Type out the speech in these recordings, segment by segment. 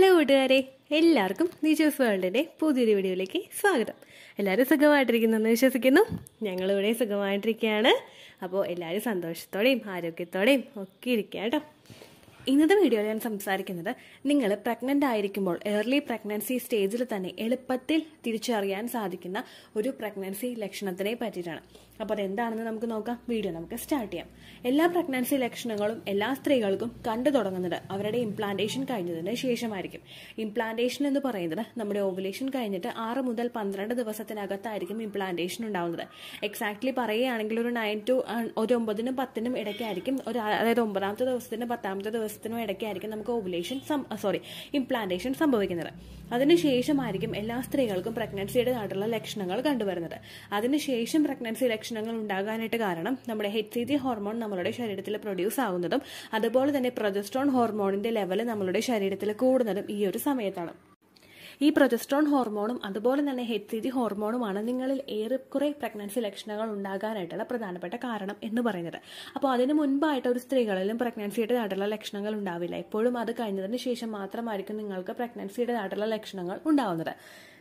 hello കൂട്ടുകാരെ എല്ലാവർക്കും നിജോസ് വേൾഡിൻ്റെ പുതിയൊരു വീഡിയോയിലേക്ക് സ്വാഗതം എല്ലാവരും എന്ന് വിശ്വസിക്കുന്നു ഞങ്ങളിവിടെ സുഖമായിട്ടിരിക്കുകയാണ് അപ്പോൾ എല്ലാവരും സന്തോഷത്തോടെയും ആരോഗ്യത്തോടെയും ഒക്കെ ഇരിക്കുക കേട്ടോ ഇന്നത്തെ വീഡിയോയിൽ ഞാൻ സംസാരിക്കുന്നത് നിങ്ങൾ പ്രഗ്നൻ്റ് ആയിരിക്കുമ്പോൾ ഏർലി പ്രഗ്നൻസി സ്റ്റേജിൽ തന്നെ എളുപ്പത്തിൽ തിരിച്ചറിയാൻ സാധിക്കുന്ന ഒരു പ്രഗ്നൻസി ലക്ഷണത്തിനെ പറ്റിയിട്ടാണ് അപ്പോൾ അതെന്താണെന്ന് നമുക്ക് നോക്കാം വീഡിയോ നമുക്ക് സ്റ്റാർട്ട് ചെയ്യാം എല്ലാ പ്രഗ്നൻസി ലക്ഷണങ്ങളും എല്ലാ സ്ത്രീകൾക്കും കണ്ടു തുടങ്ങുന്നത് അവരുടെ ഇംപ്ലാന്റേഷൻ കഴിഞ്ഞതിന് ശേഷമായിരിക്കും ഇംപ്ലാന്റേഷൻ എന്ന് പറയുന്നത് നമ്മുടെ ഓവുലേഷൻ കഴിഞ്ഞിട്ട് ആറ് മുതൽ പന്ത്രണ്ട് ദിവസത്തിനകത്തായിരിക്കും ഇംപ്ലാന്റേഷൻ ഉണ്ടാവുന്നത് എക്സാക്ട്ലി പറയുകയാണെങ്കിൽ ഒരു നയൻ ടു ഒരു ഒമ്പതിനും പത്തിനും ഇടയ്ക്കായിരിക്കും ഒരു അതായത് ഒമ്പതാമത്തെ ദിവസത്തിനും പത്താമത്തെ ദിവസത്തിനും ഇടയ്ക്കായിരിക്കും നമുക്ക് ഓവുലേഷൻ സോറി ഇംപ്ലാന്റേഷൻ സംഭവിക്കുന്നത് അതിനുശേഷമായിരിക്കും എല്ലാ സ്ത്രീകൾക്കും പ്രഗ്നൻസിയുടെ നാട്ടിലുള്ള ലക്ഷണങ്ങൾ കണ്ടുവരുന്നത് അതിനുശേഷം പ്രഗ്നൻസി ലക്ഷണങ്ങൾ ഉണ്ടാകാനായിട്ട് കാരണം നമ്മുടെ എച്ച് സി ജി ഹോർമോൺ നമ്മളുടെ ശരീരത്തിൽ പ്രൊഡ്യൂസ് ആകുന്നതും അതുപോലെ തന്നെ പ്രൊജസ്ട്രോൺ ഹോർമോണിന്റെ ലെവൽ നമ്മളുടെ ശരീരത്തിൽ കൂടുന്നതും ഈ ഒരു സമയത്താണ് ഈ പ്രൊജസ്ട്രോൺ ഹോർമോണും അതുപോലെ തന്നെ ഹെച്ച് സി ജി ഹോർമോണുമാണ് നിങ്ങളിൽ ഏറെക്കുറെ പ്രഗ്നൻസി ലക്ഷണങ്ങൾ ഉണ്ടാകാനായിട്ടുള്ള പ്രധാനപ്പെട്ട കാരണം എന്ന് പറയുന്നത് അപ്പോൾ അതിന് മുൻപായിട്ട് ഒരു സ്ത്രീകളിലും പ്രഗ്നൻസിയുടേതായിട്ടുള്ള ലക്ഷണങ്ങൾ ഉണ്ടാവില്ല എപ്പോഴും അത് കഴിഞ്ഞതിന് ശേഷം മാത്രമായിരിക്കും നിങ്ങൾക്ക് പ്രഗ്നൻസിയുടേതായിട്ടുള്ള ലക്ഷണങ്ങൾ ഉണ്ടാവുന്നത്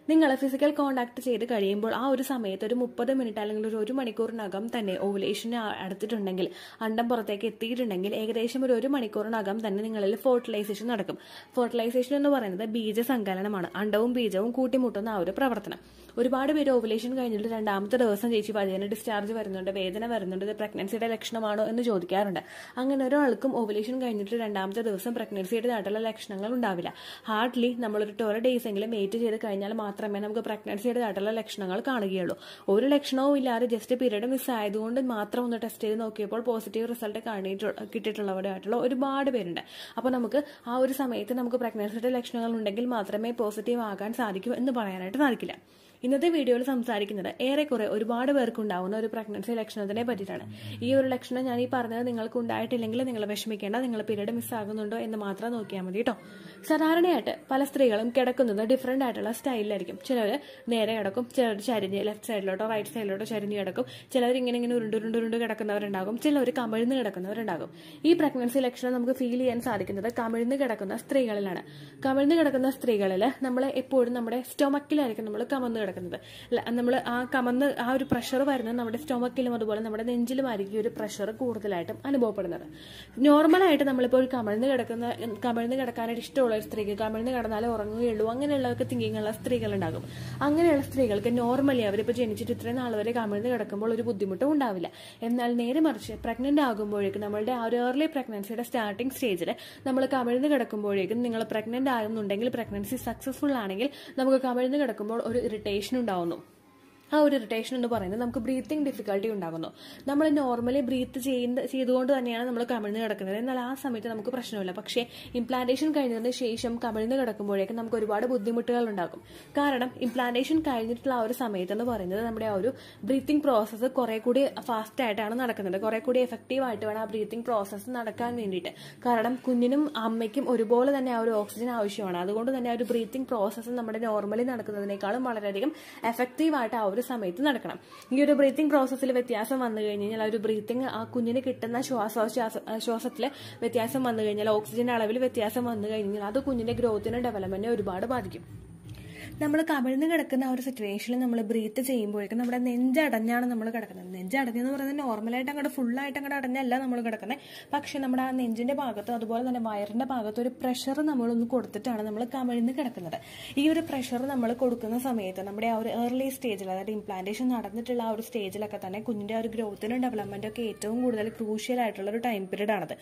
നിങ്ങൾ ഫിസിക്കൽ കോണ്ടാക്ട് ചെയ്ത് കഴിയുമ്പോൾ ആ ഒരു സമയത്ത് ഒരു മുപ്പത് മിനിറ്റ് അല്ലെങ്കിൽ ഒരു ഒരു മണിക്കൂറിനകം തന്നെ ഓവുലേഷന് അടുത്തിട്ടുണ്ടെങ്കിൽ അണ്ടം പുറത്തേക്ക് എത്തിയിട്ടുണ്ടെങ്കിൽ ഏകദേശം ഒരു ഒരു മണിക്കൂറിനകം തന്നെ നിങ്ങളിൽ ഫോർട്ടിലൈസേഷൻ നടക്കും ഫോർട്ടിലൈസേഷൻ എന്ന് പറയുന്നത് ബീജ സങ്കലനമാണ് അണ്ടവും ബീജവും കൂട്ടിമുട്ടുന്ന ആ ഒരു പ്രവർത്തനം ഒരുപാട് പേര് ഓവുലേഷൻ കഴിഞ്ഞിട്ട് രണ്ടാമത്തെ ദിവസം ചേച്ചി വജന ഡിസ്ചാർജ് വരുന്നുണ്ട് വേദന വരുന്നുണ്ട് ഇത് പ്രഗ്നൻസിയുടെ ലക്ഷണമാണോ എന്ന് ചോദിക്കാറുണ്ട് അങ്ങനെ ഒരാൾക്കും ഓവുലേഷൻ കഴിഞ്ഞിട്ട് രണ്ടാമത്തെ ദിവസം പ്രഗ്നൻസിയുടെ നാട്ടിലുള്ള ലക്ഷണങ്ങൾ ഉണ്ടാവില്ല ഹാർഡ്ലി നമ്മളൊരു ടോറ ഡേയ്സ് എങ്കിലും വെയിറ്റ് ചെയ്ത് കഴിഞ്ഞാൽ മാത്രം മാത്രമേ നമുക്ക് പ്രഗ്നൻസിയുടേതായിട്ടുള്ള ലക്ഷണങ്ങൾ കാണുകയുള്ളൂ ഒരു ലക്ഷണവും ഇല്ലാതെ ജസ്റ്റ് പീരീഡ് മിസ്സായതുകൊണ്ട് മാത്രം ഒന്ന് ടെസ്റ്റ് ചെയ്ത് നോക്കിയപ്പോൾ പോസിറ്റീവ് റിസൾട്ട് കാണിയിട്ടുള്ള കിട്ടിയിട്ടുള്ളവരായിട്ടുള്ള ഒരുപാട് പേരുണ്ട് അപ്പോൾ നമുക്ക് ആ ഒരു സമയത്ത് നമുക്ക് പ്രഗ്നൻസിയുടെ ലക്ഷണങ്ങൾ ഉണ്ടെങ്കിൽ മാത്രമേ പോസിറ്റീവ് ആകാൻ സാധിക്കൂ എന്ന് പറയാനായിട്ട് സാധിക്കില്ല ഇന്നത്തെ വീഡിയോയിൽ സംസാരിക്കുന്നത് ഏറെക്കുറെ ഒരുപാട് പേർക്കുണ്ടാവുന്ന ഒരു പ്രഗ്നൻസി ലക്ഷണത്തിനെ പറ്റിയിട്ടാണ് ഈ ഒരു ലക്ഷണം ഞാൻ ഈ പറഞ്ഞത് നിങ്ങൾക്ക് ഉണ്ടായിട്ടില്ലെങ്കിൽ നിങ്ങൾ വിഷമിക്കേണ്ട നിങ്ങൾ പിരീഡ് മിസ്സാകുന്നുണ്ടോ എന്ന് മാത്രം നോക്കിയാൽ മതി കേട്ടോ സാധാരണയായിട്ട് പല സ്ത്രീകളും കിടക്കുന്നത് ഡിഫറെൻ്റ് ആയിട്ടുള്ള സ്റ്റൈലിലായിരിക്കും ചിലർ നേരെ കിടക്കും ചിലർ ചരിഞ്ഞ് ലെഫ്റ്റ് സൈഡിലോട്ടോ റൈറ്റ് സൈഡിലോട്ടോ ചരിഞ്ഞ് കിടക്കും ചിലർ ഇങ്ങനെ ഇങ്ങനെ ഉരുണ്ടുരുണ്ടുരുണ്ട് കിടക്കുന്നവരുണ്ടാകും ചിലർ കമിഴ്ന്ന് കിടക്കുന്നവരുണ്ടാകും ഈ പ്രഗ്നൻസി ലക്ഷണം നമുക്ക് ഫീൽ ചെയ്യാൻ സാധിക്കുന്നത് കമിഴ്ന്ന് കിടക്കുന്ന സ്ത്രീകളിലാണ് കമിഴ്ന്ന് കിടക്കുന്ന സ്ത്രീകളിൽ നമ്മൾ എപ്പോഴും നമ്മുടെ സ്റ്റൊമക്കിലായിരിക്കും നമ്മൾ കമന്ന് കിടക്കുന്നത് നമ്മൾ ആ കമന്ന് ആ ഒരു പ്രഷർ വരുന്നത് നമ്മുടെ സ്റ്റൊമക്കിലും അതുപോലെ നമ്മുടെ നെഞ്ചിലും നെഞ്ചിലുമായിരിക്കും ഒരു പ്രഷർ കൂടുതലായിട്ടും അനുഭവപ്പെടുന്നത് നോർമലായിട്ട് നമ്മളിപ്പോൾ ഒരു കമിഴ്ന്ന് കിടക്കുന്ന കമിഴ്ന്ന് കിടക്കാനായിട്ട് ഇഷ്ടമുള്ള ഒരു സ്ത്രീക്ക് കമിഴ്ന്ന് കിടന്നാലേ ഉറങ്ങുകയുള്ളൂ അങ്ങനെയുള്ളവർക്ക് തിങ്കിങ് ഉള്ള സ്ത്രീകളുണ്ടാകും അങ്ങനെയുള്ള സ്ത്രീകൾക്ക് നോർമലി അവരിപ്പോൾ ജനിച്ചിട്ട് ഇത്രയും നാൾ വരെ കമിഴ്ന്ന് കിടക്കുമ്പോൾ ഒരു ബുദ്ധിമുട്ടും ഉണ്ടാവില്ല എന്നാൽ നേരെ മറിച്ച് പ്രഗ്നന്റ് ആകുമ്പോഴേക്കും നമ്മളുടെ ആ ഒരു ഏർലി പ്രഗ്നൻസിയുടെ സ്റ്റാർട്ടിംഗ് സ്റ്റേജിൽ നമ്മൾ കമിഴ്ന്ന് കിടക്കുമ്പോഴേക്കും നിങ്ങൾ പ്രഗ്നന്റ് ആകുന്നുണ്ടെങ്കിൽ പ്രഗ്നൻസി സക്സസ്ഫുൾ ആണെങ്കിൽ നമുക്ക് കമിഴ്ന്ന് കിടക്കുമ്പോൾ ഒരു ഇറിറ്റേഷൻ വേരിയേഷൻ ഉണ്ടാവുന്നു ആ ഒരു ഇറിറ്റേഷൻ എന്ന് പറയുന്നത് നമുക്ക് ബ്രീത്തിങ് ഡിഫിക്കൽട്ടി ഉണ്ടാകുന്നു നമ്മൾ നോർമലി ബ്രീത്ത് ചെയ്യുന്ന ചെയ്തുകൊണ്ട് തന്നെയാണ് നമ്മൾ കമിഴ്ന്ന് കിടക്കുന്നത് എന്നാൽ ആ സമയത്ത് നമുക്ക് പ്രശ്നമില്ല പക്ഷേ ഇംപ്ലാന്റേഷൻ കഴിഞ്ഞതിന് ശേഷം കമിഴ്ന്ന് കിടക്കുമ്പോഴേക്കും നമുക്ക് ഒരുപാട് ബുദ്ധിമുട്ടുകൾ ഉണ്ടാകും കാരണം ഇംപ്ലാന്റേഷൻ കഴിഞ്ഞിട്ടുള്ള ആ ഒരു സമയത്ത് എന്ന് പറയുന്നത് നമ്മുടെ ആ ഒരു ബ്രീത്തിങ് പ്രോസസ്സ് കുറെ കൂടി ഫാസ്റ്റ് ആയിട്ടാണ് നടക്കുന്നത് കുറെ കൂടി എഫക്റ്റീവ് ആയിട്ട് വേണം ആ ബ്രീത്തിങ് പ്രോസസ്സ് നടക്കാൻ വേണ്ടിയിട്ട് കാരണം കുഞ്ഞിനും അമ്മയ്ക്കും ഒരുപോലെ തന്നെ ആ ഒരു ഓക്സിജൻ ആവശ്യമാണ് അതുകൊണ്ട് തന്നെ ആ ഒരു ബ്രീത്തിങ് പ്രോസസ്സ് നമ്മുടെ നോർമലി നടക്കുന്നതിനേക്കാളും വളരെയധികം എഫക്റ്റീവ് ആയിട്ട് ആ ഒരു സമയത്ത് നടക്കണം ഈ ഒരു ബ്രീത്തിങ് പ്രോസസ്സിൽ വ്യത്യാസം വന്നു കഴിഞ്ഞാൽ ആ ഒരു ബ്രീത്തിങ് ആ കുഞ്ഞിന് കിട്ടുന്ന ശ്വാസോശ്വാസ ശ്വാസത്തിൽ വ്യത്യാസം വന്നു കഴിഞ്ഞാൽ ഓക്സിജൻ അളവിൽ വ്യത്യാസം വന്നു കഴിഞ്ഞാൽ അത് കുഞ്ഞിന്റെ ഗ്രോത്തിനും ഡെവലപ്മെന്റിനെ ഒരുപാട് ബാധിക്കും നമ്മൾ കവിഴ്ന്ന് കിടക്കുന്ന ആ ഒരു സിറ്റുവേഷനിൽ നമ്മൾ ബ്രീത്ത് ചെയ്യുമ്പോഴേക്കും നമ്മുടെ നെഞ്ചടഞ്ഞാണ് നമ്മൾ കിടക്കുന്നത് നെഞ്ചടഞ്ഞെന്ന് പറയുന്നത് നോർമലായിട്ട് അങ്ങോട്ട് ഫുള്ളായിട്ട് അങ്ങോട്ട് അടഞ്ഞല്ല നമ്മൾ കിടക്കുന്നത് പക്ഷേ നമ്മുടെ ആ നെഞ്ചിൻ്റെ ഭാഗത്തും അതുപോലെ തന്നെ വയറിൻ്റെ ഭാഗത്തും ഒരു പ്രഷർ നമ്മളൊന്ന് കൊടുത്തിട്ടാണ് നമ്മൾ കവിഴ്ന്ന് കിടക്കുന്നത് ഈ ഒരു പ്രഷർ നമ്മൾ കൊടുക്കുന്ന സമയത്ത് നമ്മുടെ ആ ഒരു ഏർലി സ്റ്റേജിൽ അതായത് ഇംപ്ലാന്റേഷൻ നടന്നിട്ടുള്ള ആ ഒരു സ്റ്റേജിലൊക്കെ തന്നെ കുഞ്ഞിൻ്റെ ആ ഒരു ഗ്രോത്തിനും ഡെവലപ്മെൻറ്റും ഒക്കെ ഏറ്റവും കൂടുതൽ ക്രൂഷ്യൽ ആയിട്ടുള്ള ഒരു ടൈം പീരീഡ് ആണത്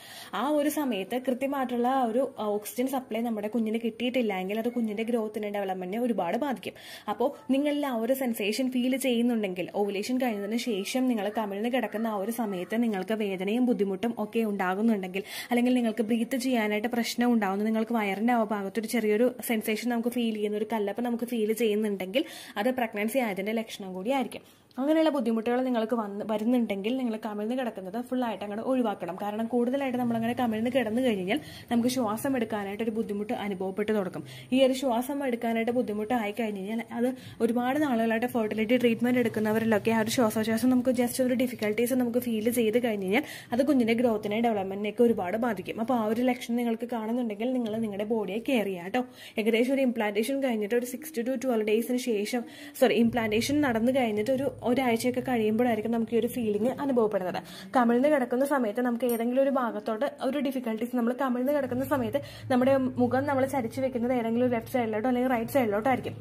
ആ ഒരു സമയത്ത് കൃത്യമായിട്ടുള്ള ഒരു ഓക്സിജൻ സപ്ലൈ നമ്മുടെ കുഞ്ഞിന് കിട്ടിയിട്ടില്ലെങ്കിൽ അത് കുഞ്ഞിൻ്റെ ഗ്രോത്തിനും ഡെവലപ്മെന്റിനെ ഒരുപാട് ഒരുപാട് ബാധിക്കും അപ്പോൾ നിങ്ങളിൽ ആ ഒരു സെൻസേഷൻ ഫീൽ ചെയ്യുന്നുണ്ടെങ്കിൽ ഓവുലേഷൻ കഴിഞ്ഞതിന് ശേഷം നിങ്ങൾ കമിഴ്ന്ന് കിടക്കുന്ന ആ ഒരു സമയത്ത് നിങ്ങൾക്ക് വേദനയും ബുദ്ധിമുട്ടും ഒക്കെ ഉണ്ടാകുന്നുണ്ടെങ്കിൽ അല്ലെങ്കിൽ നിങ്ങൾക്ക് ബ്രീത്ത് ചെയ്യാനായിട്ട് പ്രശ്നം ഉണ്ടാകുന്നു നിങ്ങൾക്ക് വയറിൻ്റെ ആ ഭാഗത്ത് ഒരു ചെറിയൊരു സെൻസേഷൻ നമുക്ക് ഫീൽ ചെയ്യുന്ന ഒരു കല്ലപ്പം നമുക്ക് ഫീൽ ചെയ്യുന്നുണ്ടെങ്കിൽ അത് പ്രഗ്നൻസി ആയതിൻ്റെ ലക്ഷണം കൂടി ആയിരിക്കും അങ്ങനെയുള്ള ബുദ്ധിമുട്ടുകൾ നിങ്ങൾക്ക് വന്ന് വരുന്നുണ്ടെങ്കിൽ നിങ്ങൾ കമിഴ്ന്ന് കിടക്കുന്നത് ഫുള്ളായിട്ട് അങ്ങനെ ഒഴിവാക്കണം കാരണം കൂടുതലായിട്ട് നമ്മളങ്ങനെ കമിഴ്ന്ന് കിടന്നു കഴിഞ്ഞാൽ നമുക്ക് ശ്വാസം എടുക്കാനായിട്ട് ഒരു ബുദ്ധിമുട്ട് അനുഭവപ്പെട്ടു തുടങ്ങും ഈ ഒരു ശ്വാസം എടുക്കാനായിട്ട് ബുദ്ധിമുട്ട് ആയി കഴിഞ്ഞ് കഴിഞ്ഞാൽ അത് ഒരുപാട് നാളുകളായിട്ട് ഫെർട്ടിലിറ്റി ട്രീറ്റ്മെന്റ് എടുക്കുന്നവരിലൊക്കെ ആ ഒരു ശ്വാസോശ്വാസം നമുക്ക് ജസ്റ്റ് ഒരു ഡിഫിക്കൽട്ടീസ് നമുക്ക് ഫീൽ ചെയ്ത് കഴിഞ്ഞ് കഴിഞ്ഞാൽ അത് കുഞ്ഞിന്റെ ഗ്രോത്തിനെ ഡെവലപ്മെൻറ്റിനൊക്കെ ഒരുപാട് ബാധിക്കും അപ്പോൾ ആ ഒരു ലക്ഷണം നിങ്ങൾക്ക് കാണുന്നുണ്ടെങ്കിൽ നിങ്ങൾ നിങ്ങളുടെ ബോഡിയെ കെയർ ചെയ്യുക കേട്ടോ ഏകദേശം ഒരു ഇംപ്ലാന്റേഷൻ കഴിഞ്ഞിട്ട് ഒരു സിക്സ് ടു ട്വൽവ് ഡേയ്സിന് ശേഷം സോറി ഇംപ്ലാന്റേഷൻ നടന്നു കഴിഞ്ഞിട്ട് ഒരു ഒരാഴ്ചയൊക്കെ കഴിയുമ്പോഴായിരിക്കും നമുക്ക് ഈ ഒരു ഫീലിംഗ് അനുഭവപ്പെടുന്നത് കമിഴ്ന്ന് കിടക്കുന്ന സമയത്ത് നമുക്ക് ഏതെങ്കിലും ഒരു ഭാഗത്തോട്ട് ഒരു ഡിഫിക്കൽട്ടീസ് നമ്മൾ കമിഴ്ന്ന് കിടക്കുന്ന സമയത്ത് നമ്മുടെ മുഖം നമ്മൾ ചരിച്ചു വെക്കുന്നത് ഏതെങ്കിലും ലെഫ്റ്റ് സൈഡിലോട്ടോ അല്ലെങ്കിൽ റൈറ്റ് സൈഡിലോട്ടോ ആയിരിക്കും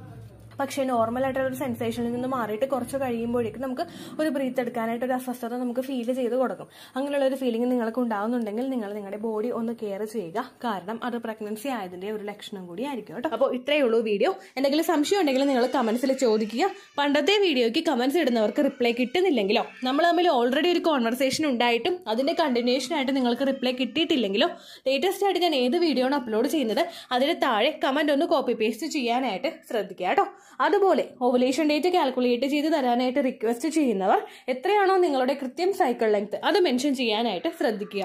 പക്ഷേ നോർമൽ ആയിട്ടുള്ള ഒരു സെൻസേഷനിൽ നിന്ന് മാറിയിട്ട് കുറച്ച് കഴിയുമ്പോഴേക്കും നമുക്ക് ഒരു ബ്രീത്ത് എടുക്കാനായിട്ട് ഒരു അസ്വസ്ഥത നമുക്ക് ഫീൽ ചെയ്ത് കൊടുക്കും അങ്ങനെയുള്ള ഒരു ഫീലിംഗ് നിങ്ങൾക്ക് ഉണ്ടാകുന്നുണ്ടെങ്കിൽ നിങ്ങൾ നിങ്ങളുടെ ബോഡി ഒന്ന് കെയർ ചെയ്യുക കാരണം അത് പ്രഗ്നൻസി ആയതിന്റെ ഒരു ലക്ഷണം കൂടി ആയിരിക്കും കേട്ടോ അപ്പോൾ ഇത്രയേ ഉള്ളൂ വീഡിയോ എന്തെങ്കിലും സംശയം ഉണ്ടെങ്കിൽ നിങ്ങൾ കമന്റ്സിൽ ചോദിക്കുക പണ്ടത്തെ വീഡിയോയ്ക്ക് കമന്റ്സ് ഇടുന്നവർക്ക് റിപ്ലൈ കിട്ടുന്നില്ലെങ്കിലോ നമ്മൾ തമ്മിൽ ഓൾറെഡി ഒരു കോൺവെർസേഷൻ ഉണ്ടായിട്ടും അതിന്റെ കണ്ടിന്യൂഷൻ ആയിട്ട് നിങ്ങൾക്ക് റിപ്ലൈ കിട്ടിയിട്ടില്ലെങ്കിലോ ലേറ്റസ്റ്റ് ആയിട്ട് ഞാൻ ഏത് വീഡിയോ ആണ് അപ്ലോഡ് ചെയ്യുന്നത് അതിന് താഴെ കമന്റ് ഒന്ന് കോപ്പി പേസ്റ്റ് ചെയ്യാനായിട്ട് ശ്രദ്ധിക്കുക കേട്ടോ അതുപോലെ ഓവുലേഷൻ ഡേറ്റ് കാൽക്കുലേറ്റ് ചെയ്ത് തരാനായിട്ട് റിക്വസ്റ്റ് ചെയ്യുന്നവർ എത്രയാണോ നിങ്ങളുടെ കൃത്യം സൈക്കിൾ ലെങ്ത് അത് മെൻഷൻ ചെയ്യാനായിട്ട് ശ്രദ്ധിക്കുക